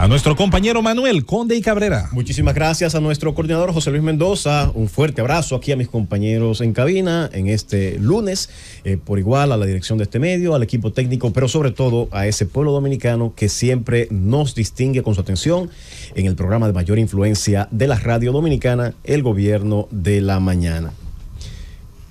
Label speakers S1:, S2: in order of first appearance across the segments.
S1: A nuestro compañero Manuel Conde y Cabrera. Muchísimas gracias a nuestro coordinador José Luis Mendoza. Un fuerte abrazo aquí a mis compañeros en cabina en este lunes, eh, por igual a la dirección de este medio, al equipo técnico, pero sobre todo a ese pueblo dominicano que siempre nos distingue con su atención en el programa de mayor influencia de la radio dominicana, El Gobierno de la Mañana.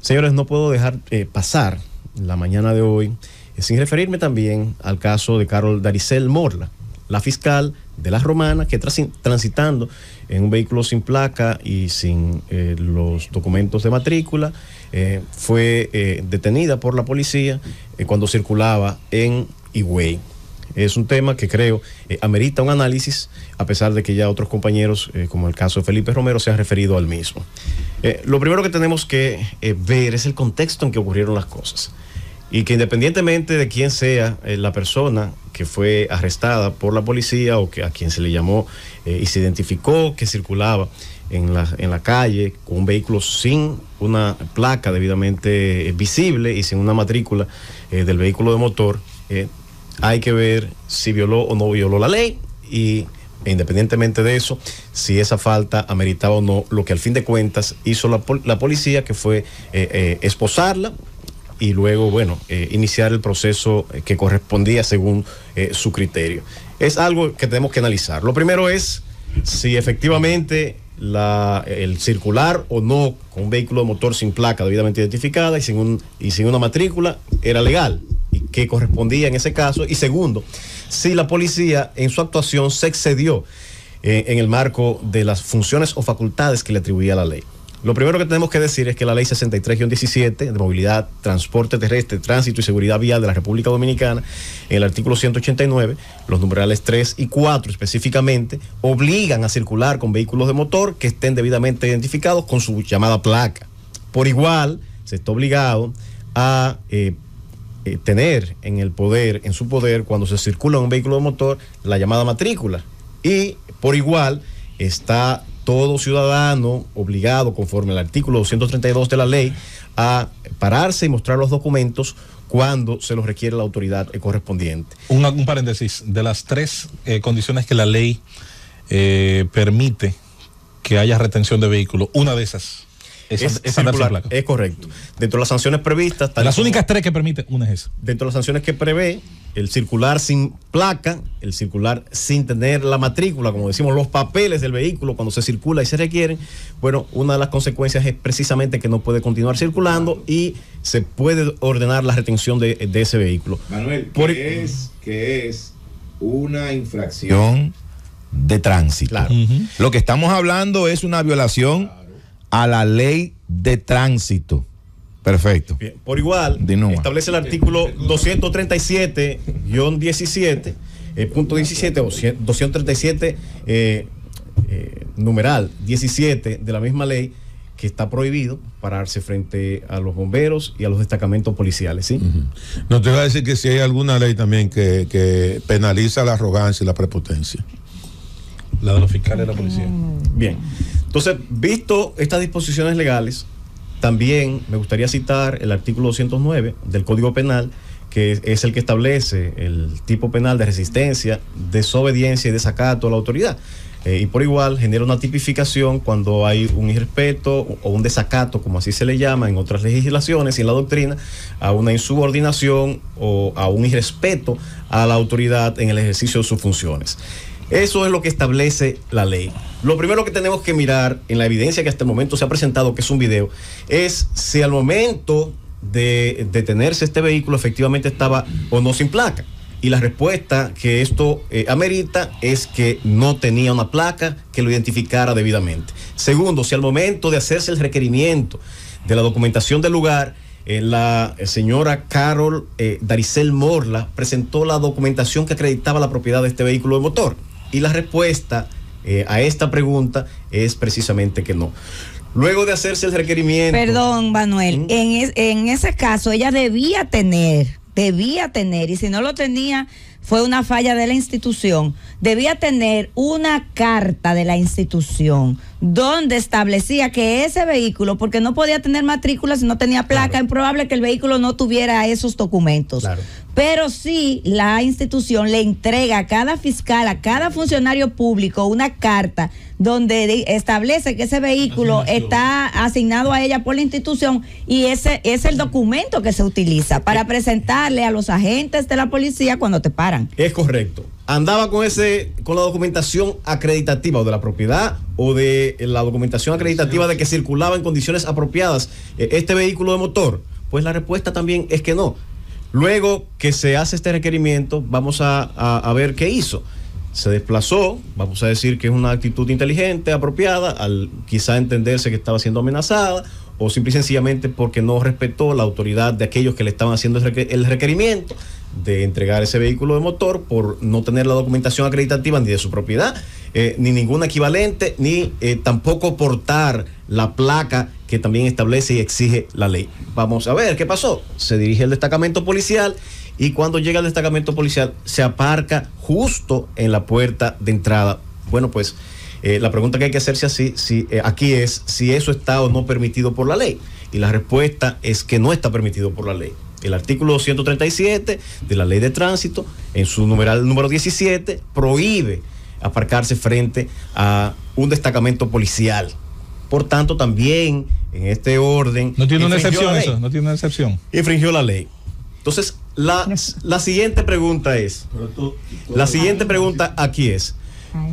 S1: Señores, no puedo dejar eh, pasar la mañana de hoy sin referirme también al caso de Carol Daricel Morla la fiscal de las romanas que transitando en un vehículo sin placa y sin eh, los documentos de matrícula eh, fue eh, detenida por la policía cuando circulaba en Higüey. Es un tema que creo amerita un análisis, a pesar de que ya otros compañeros, como el caso de Felipe Romero, se han referido al mismo. lo primero que tenemos que ver es el contexto en que ocurrieron las cosas y que independientemente de quién sea la persona que fue arrestada por la policía o que a quien se le llamó eh, y se identificó que circulaba en la, en la calle con un vehículo sin una placa debidamente eh, visible y sin una matrícula eh, del vehículo de motor, hay que ver si violó o no violó la ley y e independientemente de eso, si esa falta ameritaba o no lo que al fin de cuentas hizo la, la policía, que fue esposarla, y luego, bueno, eh, iniciar el proceso eh, que correspondía según eh, su criterio. Es algo que tenemos que analizar. Lo primero es si efectivamente el circular o no con un vehículo de motor sin placa debidamente identificada y sin, un, y sin una matrícula era legal y que correspondía en ese caso. Y segundo, si la policía en su actuación se excedió en el marco de las funciones o facultades que le atribuía la ley. Lo primero que tenemos que decir es que la ley 63-17 de movilidad, transporte terrestre, tránsito y seguridad vial de la República Dominicana, en el artículo 189, los numerales 3 y 4 específicamente, obligan a circular con vehículos de motor que estén debidamente identificados con su llamada placa. Por igual, se está obligado a eh, eh, tener en el poder, en su poder, cuando se circula un vehículo de motor, la llamada matrícula. Y por igual está todo ciudadano obligado, conforme al artículo 232 de la ley, a pararse y mostrar los documentos cuando se los requiere la autoridad correspondiente. Un, paréntesis, de las tres eh, condiciones que la ley eh, permite que haya retención de vehículos, una de esas es, es, es, es correcto. Dentro de las sanciones previstas... Las únicas tres que permite, una es esa. Dentro de las sanciones que prevé, el circular sin placa, el circular sin tener la matrícula, como decimos, los papeles del vehículo cuando se circula y se requieren, bueno, una de las consecuencias es precisamente que no puede continuar circulando y se puede ordenar la retención de, ese vehículo. Manuel, Por, es, que es una infracción de tránsito. Lo que estamos hablando es una violación a la ley de tránsito. Perfecto. por igual, establece el artículo 237-17, el eh, punto 17 o 237, eh, eh, numeral 17 de la misma ley, que está prohibido pararse frente a los bomberos y a los destacamentos policiales. ¿sí? No te voy a decir que si hay alguna ley también que, que penaliza la arrogancia y la prepotencia. La de los fiscales de la policía. Mm. Bien. Entonces, visto estas disposiciones legales, también me gustaría citar el artículo 209 del Código Penal, que es el que establece el tipo penal de resistencia, desobediencia y desacato a la autoridad. Eh, y por igual genera una tipificación cuando hay un irrespeto o un desacato, como así se le llama en otras legislaciones y en la doctrina, a una insubordinación o a un irrespeto a la autoridad en el ejercicio de sus funciones. Eso es lo que establece la ley. Lo primero que tenemos que mirar en la evidencia que hasta el momento se ha presentado, que es un video, es si al momento de detenerse este vehículo efectivamente estaba o no sin placa. Y la respuesta que esto eh, amerita es que no tenía una placa que lo identificara debidamente. Segundo, si al momento de hacerse el requerimiento de la documentación del lugar, eh, la eh, señora Carol Daricel Morla presentó la documentación que acreditaba la propiedad de este vehículo de motor. Y la respuesta eh, a esta pregunta es precisamente que no. Luego de hacerse el requerimiento. Perdón, Manuel, ¿Mm? en, en ese caso ella debía tener, debía tener, y si no lo tenía, fue una falla de la institución, debía tener una carta de la institución donde establecía que ese vehículo, porque no podía tener matrícula si no tenía placa, es probable que el vehículo no tuviera esos documentos. Claro pero sí la institución le entrega a cada fiscal, a cada funcionario público una carta donde establece que ese vehículo está asignado a ella por la institución y ese es el documento que se utiliza para eh. presentarle a los agentes de la policía cuando te paran. Es correcto. Andaba con ese con la documentación acreditativa o de la propiedad o de la documentación acreditativa de que circulaba en condiciones apropiadas eh, este vehículo de motor. Pues la respuesta también es que no Luego que se hace este requerimiento, vamos a, ver qué hizo. Se desplazó, vamos a decir que es una actitud inteligente, apropiada, al quizá entenderse que estaba siendo amenazada o simple y sencillamente porque no respetó la autoridad de aquellos que le estaban haciendo el requerimiento de entregar ese vehículo de motor por no tener la documentación acreditativa ni de su propiedad, eh, ni ningún equivalente, ni eh, tampoco portar la placa que también establece y exige la ley. Vamos a ver qué pasó. Se dirige al destacamento policial y cuando llega el destacamento policial se aparca justo en la puerta de entrada. Bueno, pues... Eh, la pregunta que hay que hacerse así, si, eh, aquí es si eso está o no permitido por la ley. Y la respuesta es que no está permitido por la ley. El artículo 137 de la ley de tránsito, en su numeral número 17, prohíbe aparcarse frente a un destacamento policial. Por tanto, también en este orden... No tiene una excepción eso, no tiene una excepción. Infringió la ley. Entonces, la, la siguiente pregunta es... La siguiente pregunta aquí es,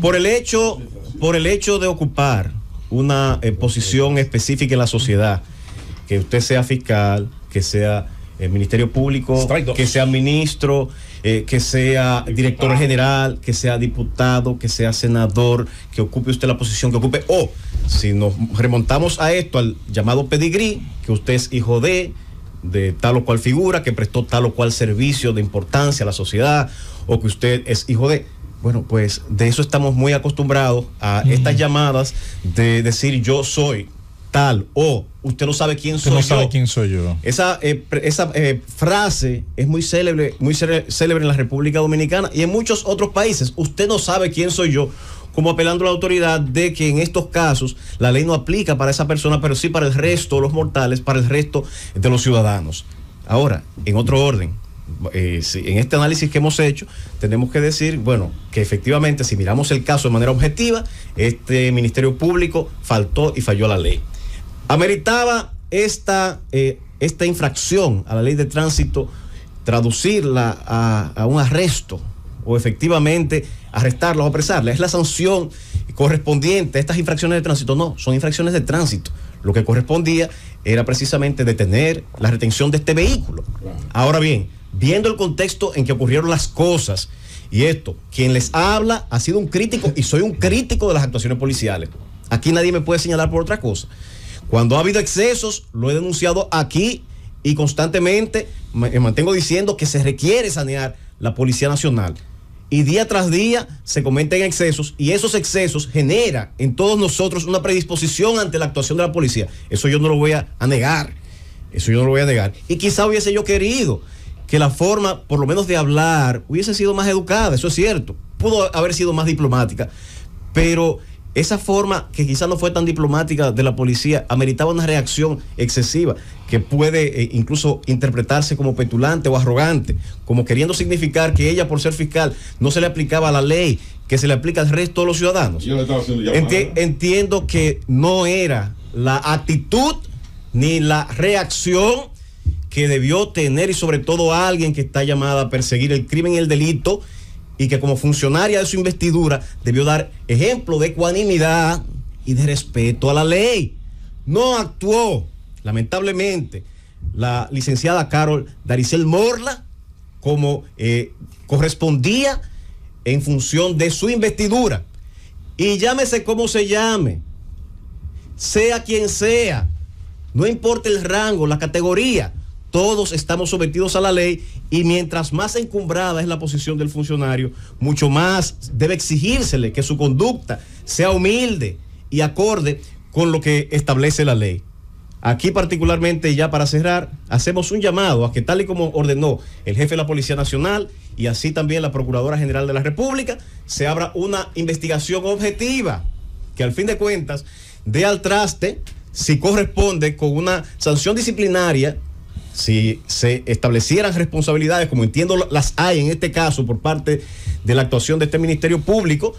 S1: por el hecho por el hecho de ocupar una eh, posición específica en la sociedad, que usted sea fiscal, que sea el eh, Ministerio Público, que sea ministro, eh, que sea director general, que sea diputado, que sea senador, que ocupe usted la posición que ocupe. O si nos remontamos a esto, al llamado pedigrí, que usted es hijo de, de tal o cual figura, que prestó tal o cual servicio de importancia a la sociedad, o que usted es hijo de bueno, pues de eso estamos muy acostumbrados a estas llamadas de decir yo soy tal o usted no sabe quién soy yo. quién soy yo. Esa, eh, esa eh, frase es muy célebre, muy célebre en la República Dominicana y en muchos otros países. Usted no sabe quién soy yo como apelando a la autoridad de que en estos casos la ley no aplica para esa persona, pero sí para el resto de los mortales, para el resto de los ciudadanos. Ahora, en otro orden, eh, en este análisis que hemos hecho, tenemos que decir, bueno, que efectivamente si miramos el caso de manera objetiva, este Ministerio Público faltó y falló la ley. Ameritaba esta, eh, esta infracción a la ley de tránsito traducirla a, un arresto o efectivamente arrestarla o apresarla. Es la sanción correspondiente a estas infracciones de tránsito. No, son infracciones de tránsito. Lo que correspondía era precisamente detener la retención de este vehículo. Ahora bien, viendo el contexto en que ocurrieron las cosas. Y esto, quien les habla ha sido un crítico y soy un crítico de las actuaciones policiales. Aquí nadie me puede señalar por otra cosa. Cuando ha habido excesos, lo he denunciado aquí y constantemente me mantengo diciendo que se requiere sanear la Policía Nacional. Y día tras día se cometen excesos y esos excesos generan en todos nosotros una predisposición ante la actuación de la policía. Eso yo no lo voy a, negar. Eso yo no lo voy a negar. Y quizá hubiese yo querido que la forma, por lo menos de hablar, hubiese sido más educada, eso es cierto. Pudo haber sido más diplomática, pero esa forma que quizás no fue tan diplomática de la policía ameritaba una reacción excesiva que puede eh, incluso interpretarse como petulante o arrogante, como queriendo significar que ella por ser fiscal no se le aplicaba la ley que se le aplica al resto de los ciudadanos. entiendo que no era la actitud ni la reacción que debió tener y sobre todo a alguien que está llamada a perseguir el crimen y el delito y que como funcionaria de su investidura debió dar ejemplo de ecuanimidad y de respeto a la ley. No actuó, lamentablemente, la licenciada Carol Daricel Morla como eh, correspondía en función de su investidura. Y llámese como se llame, sea quien sea, no importa el rango, la categoría, todos estamos sometidos a la ley y mientras más encumbrada es la posición del funcionario, mucho más debe exigírsele que su conducta sea humilde y acorde con lo que establece la ley. Aquí particularmente, ya para cerrar, hacemos un llamado a que tal y como ordenó el jefe de la Policía Nacional y así también la Procuradora General de la República, se abra una investigación objetiva que al fin de cuentas dé al traste si corresponde con una sanción disciplinaria si se establecieran responsabilidades, como entiendo las hay en este caso por parte de la actuación de este Ministerio Público,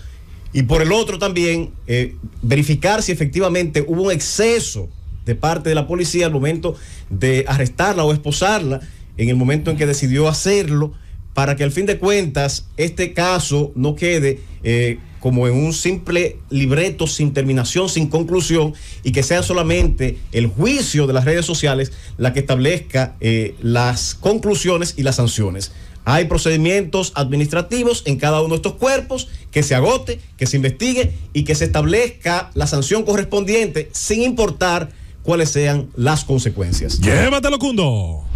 S1: y por el otro también eh, verificar si efectivamente hubo un exceso de parte de la policía al momento de arrestarla o esposarla, en el momento en que decidió hacerlo, para que al fin de cuentas este caso no quede eh, como en un simple libreto sin terminación, sin conclusión, y que sea solamente el juicio de las redes sociales la que establezca eh, las conclusiones y las sanciones. Hay procedimientos administrativos en cada uno de estos cuerpos que se agote, que se investigue y que se establezca la sanción correspondiente sin importar cuáles sean las consecuencias. Llévatelo, Cundo.